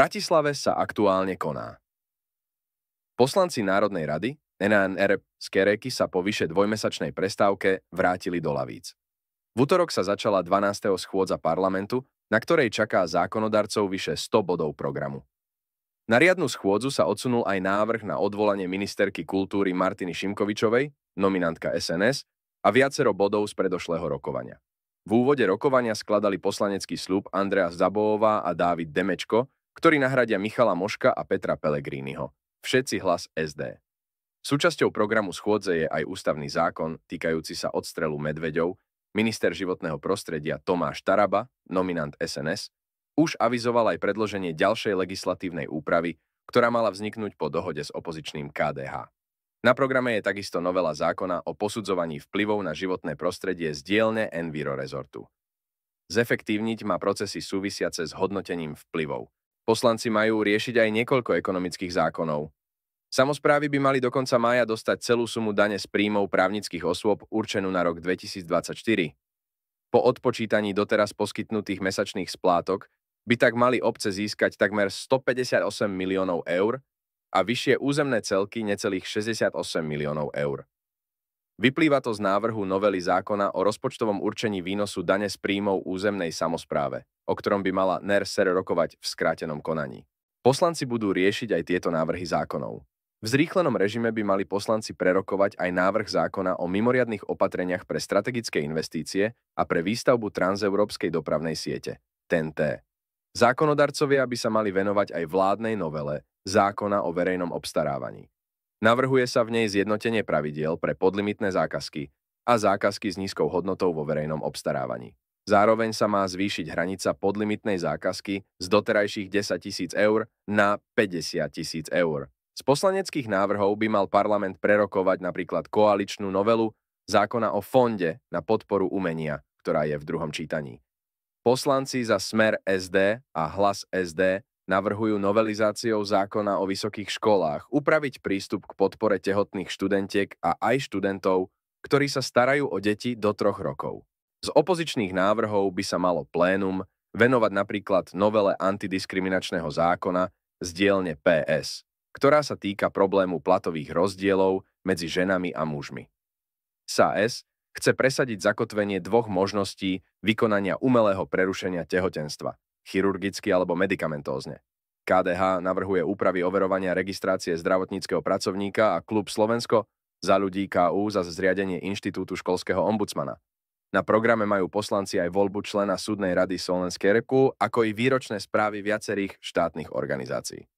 Bratislave sa aktuálne koná. Poslanci Národnej rady NNR z Kereky sa po vyše dvojmesačnej prestávke vrátili do lavíc. V útorok sa začala 12. schôdza parlamentu, na ktorej čaká zákonodarcov vyše 100 bodov programu. Na riadnu schôdzu sa odsunul aj návrh na odvolanie ministerky kultúry Martiny Šimkovičovej, nominantka SNS, a viacero bodov z predošlého rokovania. V úvode rokovania skladali poslanecký slúb Andreas Zabojová a Dávid Demečko, ktorí nahradia Michala Moška a Petra Pellegriniho. Všetci hlas SD. Súčasťou programu schôdze je aj ústavný zákon týkajúci sa odstrelu medveďov, minister životného prostredia Tomáš Taraba, nominant SNS, už avizoval aj predloženie ďalšej legislatívnej úpravy, ktorá mala vzniknúť po dohode s opozičným KDH. Na programe je takisto novela zákona o posudzovaní vplyvov na životné prostredie z dielne Enviro Resortu. Zefektívniť má procesy súvisiace s hodnotením vplyvov. Poslanci majú riešiť aj niekoľko ekonomických zákonov. Samozprávy by mali do konca mája dostať celú sumu dane z príjmov právnických osôb určenú na rok 2024. Po odpočítaní doteraz poskytnutých mesačných splátok by tak mali obce získať takmer 158 miliónov eur a vyššie územné celky necelých 68 miliónov eur. Vyplýva to z návrhu novely zákona o rozpočtovom určení výnosu dane z príjmov územnej samozpráve o ktorom by mala NERSER rokovať v skrátenom konaní. Poslanci budú riešiť aj tieto návrhy zákonov. V zrýchlenom režime by mali poslanci prerokovať aj návrh zákona o mimoriadných opatreniach pre strategické investície a pre výstavbu transeurópskej dopravnej siete, TNT. Zákonodarcovia by sa mali venovať aj vládnej novele zákona o verejnom obstarávaní. Navrhuje sa v nej zjednotenie pravidiel pre podlimitné zákazky a zákazky s nízkou hodnotou vo verejnom obstarávaní. Zároveň sa má zvýšiť hranica podlimitnej zákazky z doterajších 10 000 eur na 50 000 eur. Z poslaneckých návrhov by mal parlament prerokovať napríklad koaličnú novelu zákona o fonde na podporu umenia, ktorá je v druhom čítaní. Poslanci za Smer SD a Hlas SD navrhujú novelizáciou zákona o vysokých školách upraviť prístup k podpore tehotných študentiek a aj študentov, ktorí sa starajú o deti do troch rokov. Z opozičných návrhov by sa malo plénum venovať napríklad novele antidiskriminačného zákona z dielne PS, ktorá sa týka problému platových rozdielov medzi ženami a mužmi. SAS chce presadiť zakotvenie dvoch možností vykonania umelého prerušenia tehotenstva, chirurgicky alebo medicamentózne. KDH navrhuje úpravy overovania registrácie zdravotníckého pracovníka a klub Slovensko za ľudí KU za zriadenie Inštitútu školského ombudsmana. Na programe majú poslanci aj voľbu člena súdnej rady Solenskej reku, ako i výročné správy viacerých štátnych organizácií.